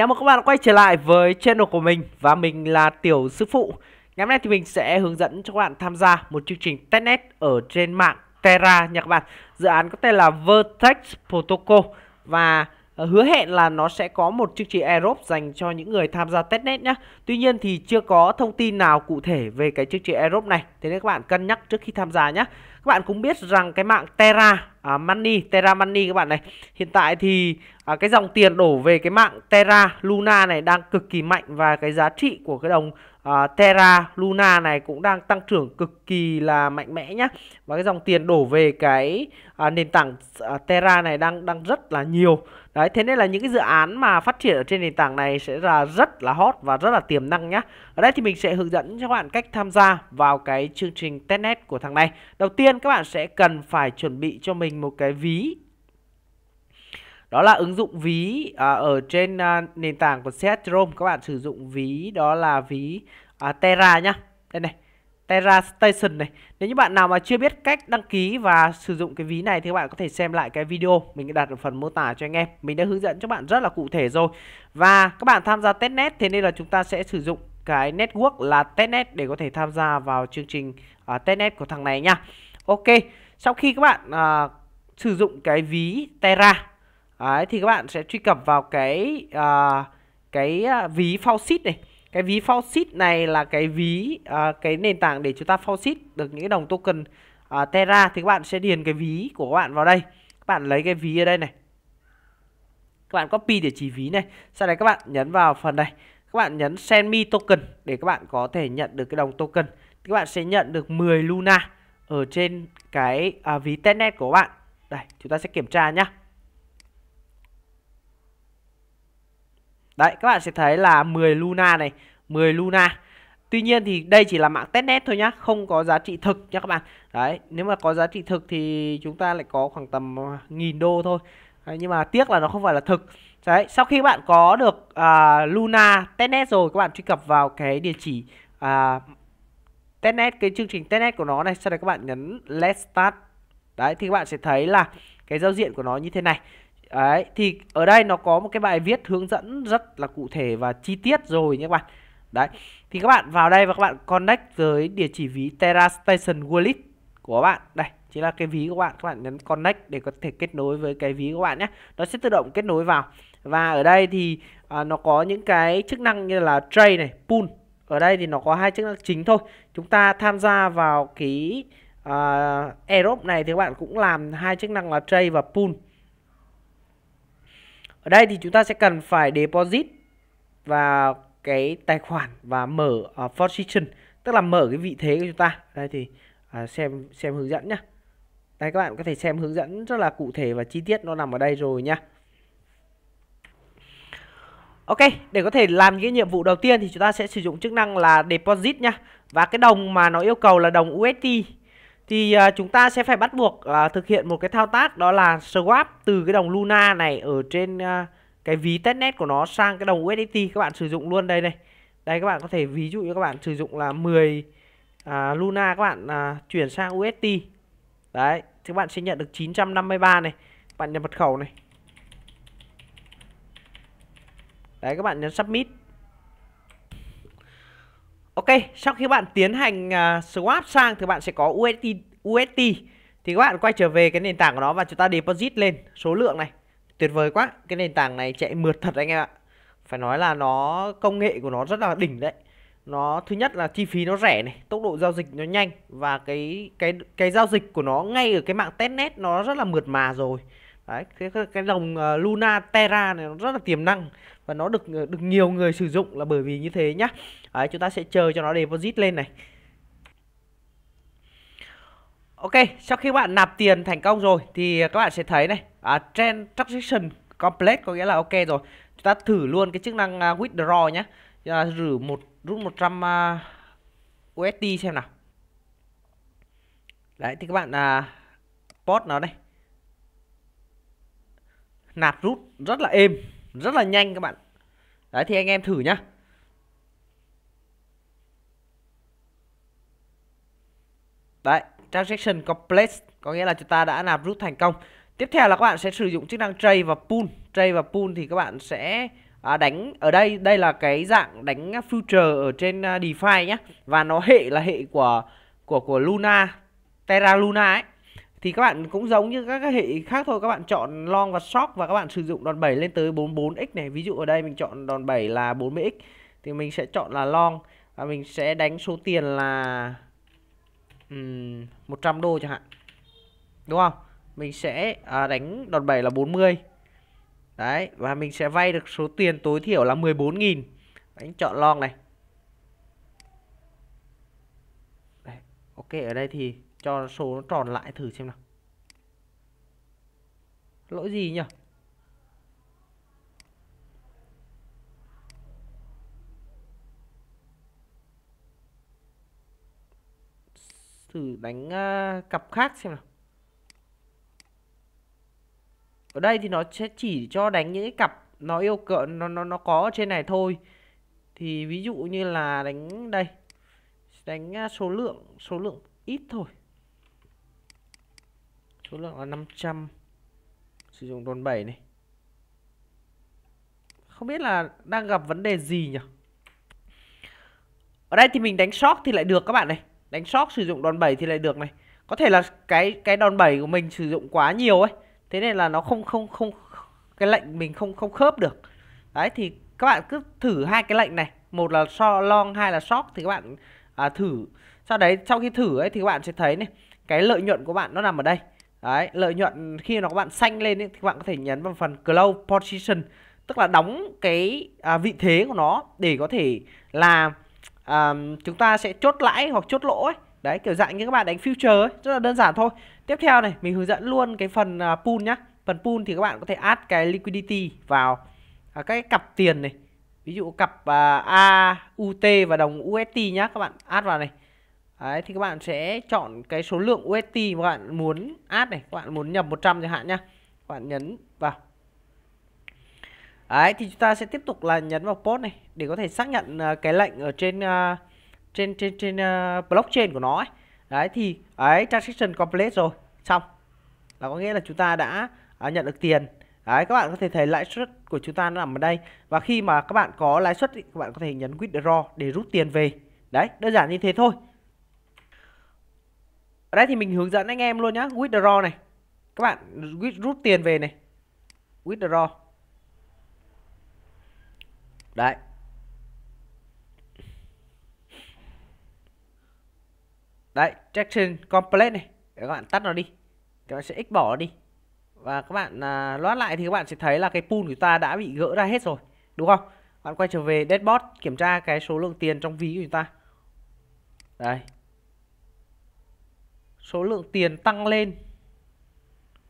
Chào mừng các bạn quay trở lại với channel của mình và mình là Tiểu Sư Phụ. Ngày hôm nay thì mình sẽ hướng dẫn cho các bạn tham gia một chương trình testnet ở trên mạng Terra nha các bạn. Dự án có tên là Vertex Protocol và Ờ, hứa hẹn là nó sẽ có một chương trình Aerobe dành cho những người tham gia testnet nhé. Tuy nhiên thì chưa có thông tin nào cụ thể về cái chương trình Aerobe này. Thế nên các bạn cân nhắc trước khi tham gia nhé. Các bạn cũng biết rằng cái mạng Terra à, Money, Terra Money các bạn này. Hiện tại thì à, cái dòng tiền đổ về cái mạng Terra Luna này đang cực kỳ mạnh và cái giá trị của cái đồng uh, Terra Luna này cũng đang tăng trưởng cực kỳ là mạnh mẽ nhá và cái dòng tiền đổ về cái uh, nền tảng uh, Terra này đang đang rất là nhiều đấy thế nên là những cái dự án mà phát triển ở trên nền tảng này sẽ là rất là hot và rất là tiềm năng nhá ở đây thì mình sẽ hướng dẫn cho các bạn cách tham gia vào cái chương trình testnet của thằng này đầu tiên các bạn sẽ cần phải chuẩn bị cho mình một cái ví đó là ứng dụng ví à, ở trên à, nền tảng của CS Chrome các bạn sử dụng ví đó là ví à, Terra nhá đây này Terra Station này nếu như bạn nào mà chưa biết cách đăng ký và sử dụng cái ví này thì các bạn có thể xem lại cái video mình đặt ở phần mô tả cho anh em mình đã hướng dẫn cho bạn rất là cụ thể rồi và các bạn tham gia testnet thế nên là chúng ta sẽ sử dụng cái network là testnet để có thể tham gia vào chương trình à, testnet của thằng này nhá ok sau khi các bạn à, sử dụng cái ví Terra Đấy, thì các bạn sẽ truy cập vào cái uh, cái ờ, ví Faucet này cái ví Faucet này là cái ví uh, cái nền tảng để chúng ta Faucet được những cái đồng token uh, Terra thì các bạn sẽ điền cái ví của các bạn vào đây các bạn lấy cái ví ở đây này các bạn copy địa chỉ ví này sau đấy các bạn nhấn vào phần này các bạn nhấn send me token để các bạn có thể nhận được cái đồng token thì các bạn sẽ nhận được 10 Luna ở trên cái uh, ví testnet của các bạn đây chúng ta sẽ kiểm tra nhá Đấy các bạn sẽ thấy là 10 Luna này 10 Luna Tuy nhiên thì đây chỉ là mạng testnet thôi nhá Không có giá trị thực nhá các bạn Đấy nếu mà có giá trị thực thì chúng ta lại có khoảng tầm à, nghìn đô thôi Đấy, Nhưng mà tiếc là nó không phải là thực Đấy sau khi bạn có được à, Luna testnet rồi Các bạn truy cập vào cái địa chỉ à, testnet cái chương trình testnet của nó này sau đấy các bạn nhấn let's start đấy thì các bạn sẽ thấy là cái giao diện của nó như thế này Đấy, thì ở đây nó có một cái bài viết hướng dẫn rất là cụ thể và chi tiết rồi nhé các bạn. Đấy, thì các bạn vào đây và các bạn connect với địa chỉ ví Terra Station Wallet của các bạn. Đây, chính là cái ví của các bạn. Các bạn nhấn connect để có thể kết nối với cái ví của các bạn nhé. Nó sẽ tự động kết nối vào. Và ở đây thì à, nó có những cái chức năng như là trade này, pool. Ở đây thì nó có hai chức năng chính thôi. Chúng ta tham gia vào cái uh, à, Aerobe này thì các bạn cũng làm hai chức năng là trade và pool ở đây thì chúng ta sẽ cần phải deposit vào cái tài khoản và mở uh, position tức là mở cái vị thế của chúng ta. Đây thì uh, xem xem hướng dẫn nhá. Đây các bạn có thể xem hướng dẫn rất là cụ thể và chi tiết nó nằm ở đây rồi nhá. Ok, để có thể làm cái nhiệm vụ đầu tiên thì chúng ta sẽ sử dụng chức năng là deposit nhá. Và cái đồng mà nó yêu cầu là đồng USD thì uh, chúng ta sẽ phải bắt buộc uh, thực hiện một cái thao tác đó là swap từ cái đồng Luna này ở trên uh, cái ví testnet của nó sang cái đồng USDT các bạn sử dụng luôn đây này. Đây các bạn có thể ví dụ như các bạn sử dụng là 10 uh, Luna các bạn uh, chuyển sang USDT. Đấy, thì các bạn sẽ nhận được 953 này. Các bạn nhập mật khẩu này. Đấy các bạn nhấn submit. Ok, sau khi bạn tiến hành uh, swap sang thì bạn sẽ có USD USD thì các bạn quay trở về cái nền tảng của nó và chúng ta deposit lên số lượng này. Tuyệt vời quá. Cái nền tảng này chạy mượt thật anh em ạ. Phải nói là nó công nghệ của nó rất là đỉnh đấy. Nó thứ nhất là chi phí nó rẻ này, tốc độ giao dịch nó nhanh và cái cái cái giao dịch của nó ngay ở cái mạng testnet nó rất là mượt mà rồi. Đấy, cái, cái dòng ờ, Luna Terra này nó rất là tiềm năng và nó được ờ, được nhiều người sử dụng là bởi vì như thế nhá. Đấy, chúng ta sẽ chờ cho nó deposit lên này. Ok, sau khi bạn nạp tiền thành công rồi thì các bạn sẽ thấy này, à, trend transaction complete có nghĩa là ok rồi. Chúng ta thử luôn cái chức năng uh, withdraw nhá, À, rử một rút 100 uh, USD xem nào. Đấy thì các bạn à, post nó đây nạp rút rất là êm rất là nhanh các bạn đấy thì anh em thử nhá đấy transaction complete có nghĩa là chúng ta đã nạp rút thành công tiếp theo là các bạn sẽ sử dụng chức năng trade và pool, trade và pool thì các bạn sẽ à, đánh ở đây đây là cái dạng đánh future ở trên à, DeFi nhé và nó hệ là hệ của của của Luna Terra Luna ấy thì các bạn cũng giống như các hệ khác thôi các bạn chọn long và short và các bạn sử dụng đòn 7 lên tới 44x này ví dụ ở đây mình chọn đòn 7 là 40x thì mình sẽ chọn là long và mình sẽ đánh số tiền là 100 đô chẳng hạn đúng không mình sẽ à, đánh đòn 7 là 40 đấy và mình sẽ vay được số tiền tối thiểu là 14.000 đánh chọn long này đấy, ok ở đây thì cho số nó tròn lại thử xem nào lỗi gì nhỉ thử đánh uh, cặp khác xem nào ở đây thì nó sẽ chỉ cho đánh những cái cặp nó yêu cầu nó nó nó có ở trên này thôi thì ví dụ như là đánh đây đánh à, số lượng số lượng ít thôi số lượng là 500 sử dụng đòn 7 này không biết là đang gặp vấn đề gì nhỉ ở đây thì mình đánh sót thì lại được các bạn này đánh sót sử dụng đòn 7 thì lại được này có thể là cái cái đòn 7 của mình sử dụng quá nhiều ấy thế nên là nó không không không cái lệnh mình không không khớp được đấy thì các bạn cứ thử hai cái lệnh này một là so long hai là sót thì các bạn à, thử sau đấy sau khi thử ấy thì các bạn sẽ thấy này cái lợi nhuận của bạn nó nằm ở đây Đấy, lợi nhuận khi nó các bạn xanh lên ấy, thì các bạn có thể nhấn vào phần close position tức là đóng cái à, vị thế của nó để có thể là à, chúng ta sẽ chốt lãi hoặc chốt lỗ ấy. Đấy, kiểu dạng như các bạn đánh future ấy, rất là đơn giản thôi. Tiếp theo này, mình hướng dẫn luôn cái phần à, pool nhá. Phần pool thì các bạn có thể add cái liquidity vào à, các cặp tiền này. Ví dụ cặp à, AUT và đồng UST nhá, các bạn add vào này Đấy, thì các bạn sẽ chọn cái số lượng UST mà bạn muốn add này, các bạn muốn nhập 100 chẳng hạn nhá. Các bạn nhấn vào. Đấy, thì chúng ta sẽ tiếp tục là nhấn vào post này để có thể xác nhận à, cái lệnh ở trên à, trên trên trên à, blockchain của nó ấy. Đấy thì ấy transaction complete rồi, xong. Là có nghĩa là chúng ta đã nhận được tiền. Đấy, các bạn có thể thấy lãi suất của chúng ta nằm ở đây và khi mà các bạn có lãi suất thì các bạn có thể nhấn withdraw để rút tiền về. Đấy, đơn giản như thế thôi ở đây thì mình hướng dẫn anh em luôn nhá withdraw này các bạn rút tiền về này withdraw đấy đấy traction complete này các bạn tắt nó đi các bạn sẽ x bỏ nó đi và các bạn à, loát lại thì các bạn sẽ thấy là cái pool của ta đã bị gỡ ra hết rồi đúng không bạn quay trở về dashboard kiểm tra cái số lượng tiền trong ví của chúng ta đây số lượng tiền tăng lên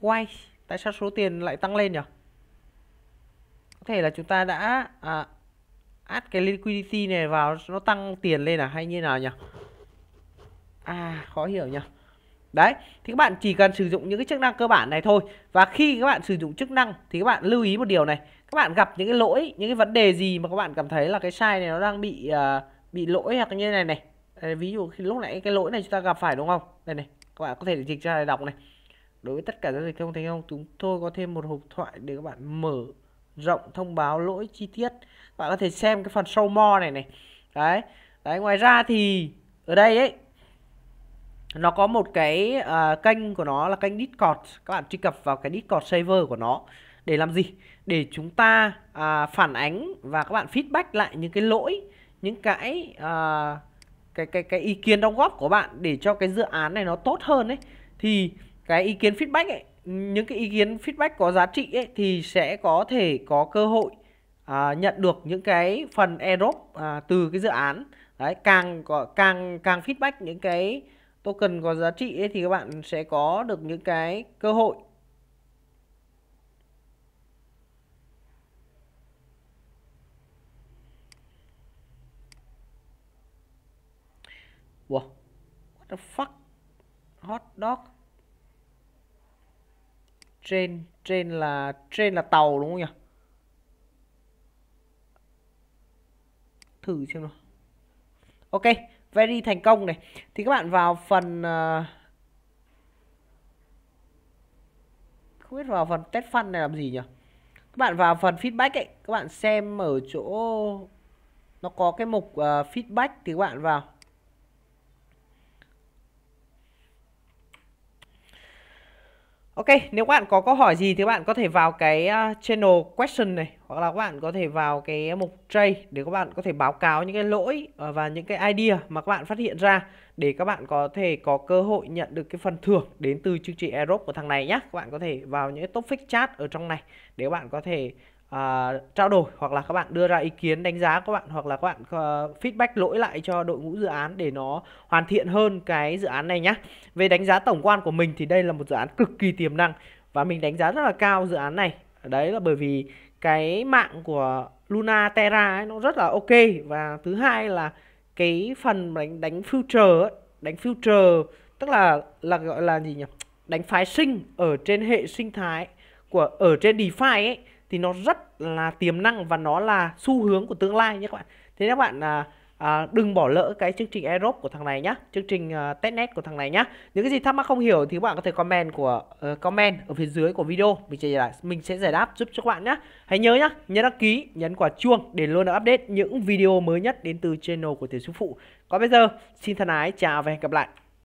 why tại sao số tiền lại tăng lên nhỉ có thể là chúng ta đã à, add cái liquidity này vào nó tăng tiền lên à hay như nào nhỉ à khó hiểu nhỉ đấy thì các bạn chỉ cần sử dụng những cái chức năng cơ bản này thôi và khi các bạn sử dụng chức năng thì các bạn lưu ý một điều này các bạn gặp những cái lỗi những cái vấn đề gì mà các bạn cảm thấy là cái sai này nó đang bị uh, bị lỗi hoặc như thế này này đây, ví dụ khi lúc nãy cái lỗi này chúng ta gặp phải đúng không đây này các bạn có thể dịch ra để đọc này đối với tất cả giao dịch không thành công chúng tôi có thêm một hộp thoại để các bạn mở rộng thông báo lỗi chi tiết các bạn có thể xem cái phần show more này này đấy đấy ngoài ra thì ở đây ấy nó có một cái uh, kênh của nó là kênh Discord các bạn truy cập vào cái Discord server của nó để làm gì để chúng ta uh, phản ánh và các bạn feedback lại những cái lỗi những cái uh, cái cái cái ý kiến đóng góp của bạn để cho cái dự án này nó tốt hơn ấy thì cái ý kiến feedback ấy những cái ý kiến feedback có giá trị ấy thì sẽ có thể có cơ hội à, nhận được những cái phần erop à, từ cái dự án đấy càng có càng càng feedback những cái token có giá trị ấy thì các bạn sẽ có được những cái cơ hội Wow, what the fuck? Hot dog. Train, train là train là tàu đúng không nhỉ? Thử xem nào. Ok, very thành công này. Thì các bạn vào phần uh... không biết vào phần test fun này làm gì nhỉ? Các bạn vào phần feedback ấy, các bạn xem ở chỗ nó có cái mục uh, feedback thì các bạn vào Ok, nếu các bạn có câu hỏi gì thì các bạn có thể vào cái ờ, channel question này hoặc là các bạn có thể vào cái mục trade để các bạn có thể báo cáo những cái lỗi ờ, và những cái idea mà các bạn phát hiện ra để các bạn có thể có cơ hội nhận được cái phần thưởng đến từ chương trình Aerobe của thằng này nhé. Các bạn có thể vào những cái topic chat ở trong này để các bạn có thể à, trao đổi hoặc là các bạn đưa ra ý kiến đánh giá các bạn hoặc là các bạn uh, feedback lỗi lại cho đội ngũ dự án để nó hoàn thiện hơn cái dự án này nhé. Về đánh giá tổng quan của mình thì đây là một dự án cực kỳ tiềm năng và mình đánh giá rất là cao dự án này. Đấy là bởi vì cái mạng của Luna Terra ấy, nó rất là ok và thứ hai là cái phần đánh đánh future ấy, đánh future tức là là gọi là gì nhỉ đánh phái sinh ở trên hệ sinh thái của ở trên DeFi ấy thì nó rất là tiềm năng và nó là xu hướng của tương lai nhé các bạn thế các bạn à, à, đừng bỏ lỡ cái chương trình Aerobe của thằng này nhá chương trình uh, testnet của thằng này nhá những cái gì thắc mắc không hiểu thì các bạn có thể comment của uh, comment ở phía dưới của video mình sẽ giải mình sẽ giải đáp giúp cho các bạn nhá hãy nhớ nhá nhấn đăng ký nhấn quả chuông để luôn được update những video mới nhất đến từ channel của tiểu sư phụ còn bây giờ xin thân ái chào và hẹn gặp lại